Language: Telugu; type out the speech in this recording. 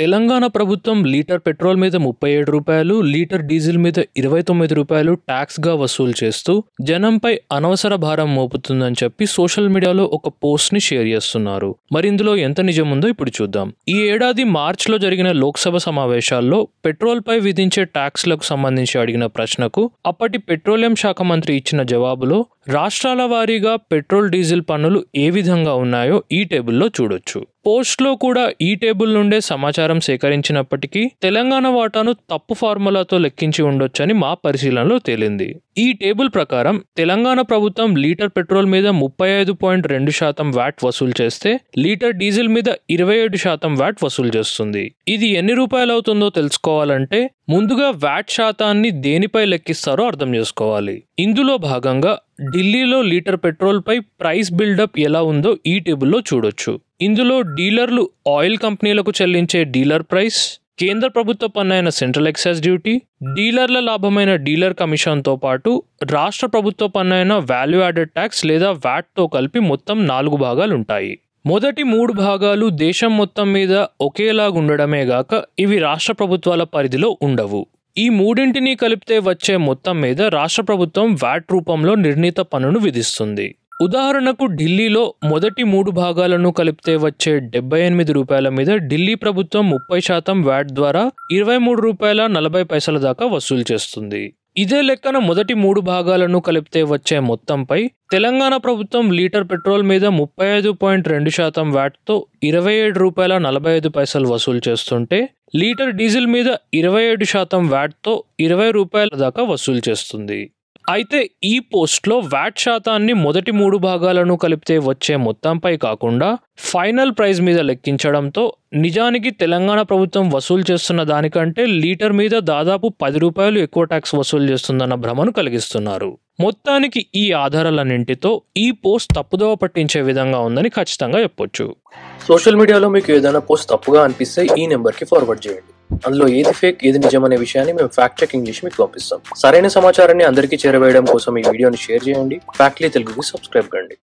తెలంగాణ ప్రభుత్వం లీటర్ పెట్రోల్ మీద ముప్పై ఏడు రూపాయలు లీటర్ డీజిల్ మీద ఇరవై తొమ్మిది రూపాయలు ట్యాక్స్గా వసూలు చేస్తూ జనంపై అనవసర భారం మోపుతుందని చెప్పి సోషల్ మీడియాలో ఒక పోస్ట్ని షేర్ చేస్తున్నారు మరి ఇందులో ఎంత నిజం ఉందో ఇప్పుడు చూద్దాం ఈ ఏడాది మార్చ్లో జరిగిన లోక్సభ సమావేశాల్లో పెట్రోల్పై విధించే ట్యాక్స్లకు సంబంధించి అడిగిన ప్రశ్నకు అప్పటి పెట్రోలియం శాఖ మంత్రి ఇచ్చిన జవాబులో రాష్ట్రాల వారీగా పెట్రోల్ డీజిల్ పన్నులు ఏ విధంగా ఉన్నాయో ఈ టేబుల్లో చూడొచ్చు పోస్ట్లో కూడా ఈ టేబుల్ నుండే సమాచారం సేకరించినప్పటికీ తెలంగాణ వాటాను తప్పు ఫార్ములాతో లెక్కించి ఉండొచ్చని మా పరిశీలనలో తేలింది ఈ టేబుల్ ప్రకారం తెలంగాణ ప్రభుత్వం లీటర్ పెట్రోల్ మీద ముప్పై ఐదు పాయింట్ రెండు శాతం వ్యాట్ వసూలు చేస్తే లీటర్ డీజిల్ మీద ఇరవై ఏడు శాతం వ్యాట్ వసూలు చేస్తుంది ఇది ఎన్ని రూపాయలు అవుతుందో తెలుసుకోవాలంటే ముందుగా వ్యాట్ శాతాన్ని దేనిపై లెక్కిస్తారో అర్థం చేసుకోవాలి ఇందులో భాగంగా ఢిల్లీలో లీటర్ పెట్రోల్పై ప్రైస్ బిల్డప్ ఎలా ఉందో ఈ టేబుల్లో చూడొచ్చు ఇందులో డీలర్లు ఆయిల్ కంపెనీలకు చెల్లించే డీలర్ ప్రైస్ కేంద్ర ప్రభుత్వ పన్నైన సెంట్రల్ ఎక్సైజ్ డ్యూటీ డీలర్ల లాభమైన డీలర్ కమిషన్తో పాటు రాష్ట్ర ప్రభుత్వ పన్నైన వాల్యూ యాడెడ్ ట్యాక్స్ లేదా వ్యాట్తో కలిపి మొత్తం నాలుగు భాగాలుంటాయి మొదటి మూడు భాగాలు దేశం మొత్తం మీద ఒకేలాగుండడమే గాక ఇవి రాష్ట్ర ప్రభుత్వాల పరిధిలో ఉండవు ఈ మూడింటిని కలిపితే వచ్చే మొత్తం మీద రాష్ట్ర ప్రభుత్వం వ్యాట్ రూపంలో నిర్ణీత పన్నును విధిస్తుంది ఉదాహరణకు ఢిల్లీలో మొదటి మూడు భాగాలను కలిపితే వచ్చే డెబ్బై ఎనిమిది రూపాయల మీద ఢిల్లీ ప్రభుత్వం ముప్పై శాతం వ్యాట్ ద్వారా ఇరవై మూడు రూపాయల నలభై పైసల దాకా వసూలు చేస్తుంది ఇదే లెక్కన మొదటి మూడు భాగాలను కలిపితే వచ్చే మొత్తంపై తెలంగాణ ప్రభుత్వం లీటర్ పెట్రోల్ మీద ముప్పై ఐదు పాయింట్ రెండు శాతం వ్యాట్తో ఇరవై ఏడు రూపాయల నలభై ఐదు పైసలు వసూలు చేస్తుంటే లీటర్ డీజిల్ మీద ఇరవై ఏడు శాతం వ్యాట్తో ఇరవై రూపాయల దాకా వసూలు చేస్తుంది అయితే ఈ పోస్ట్లో వ్యాట్ శాతాన్ని మొదటి మూడు భాగాలను కలిపితే వచ్చే మొత్తంపై కాకుండా ఫైనల్ ప్రైజ్ మీద లెక్కించడంతో నిజానికి తెలంగాణ ప్రభుత్వం వసూలు చేస్తున్న దానికంటే లీటర్ మీద దాదాపు పది రూపాయలు ఎక్కువ ట్యాక్స్ వసూలు చేస్తుందన్న భ్రమను కలిగిస్తున్నారు మొత్తానికి ఈ ఆధారాలన్నింటితో ఈ పోస్ట్ తప్పుదోవ పట్టించే విధంగా ఉందని ఖచ్చితంగా చెప్పొచ్చు సోషల్ మీడియాలో మీకు ఏదైనా పోస్ట్ తప్పుగా అనిపిస్తే ఈ నెంబర్కి ఫార్వర్డ్ చేయండి అందులో ఏది ఫేక్ ఏది నిజం అనే విషయాన్ని మేము ఫ్యాక్ట్ చెకింగ్ చేసి మీకు పంపిస్తాం సరైన సమాచారాన్ని అందరికీ చేరవేయడం కోసం ఈ వీడియోని షేర్ చేయండి ఫ్యాక్ట్లీ తెలుగుకి సబ్స్క్రైబ్ కండి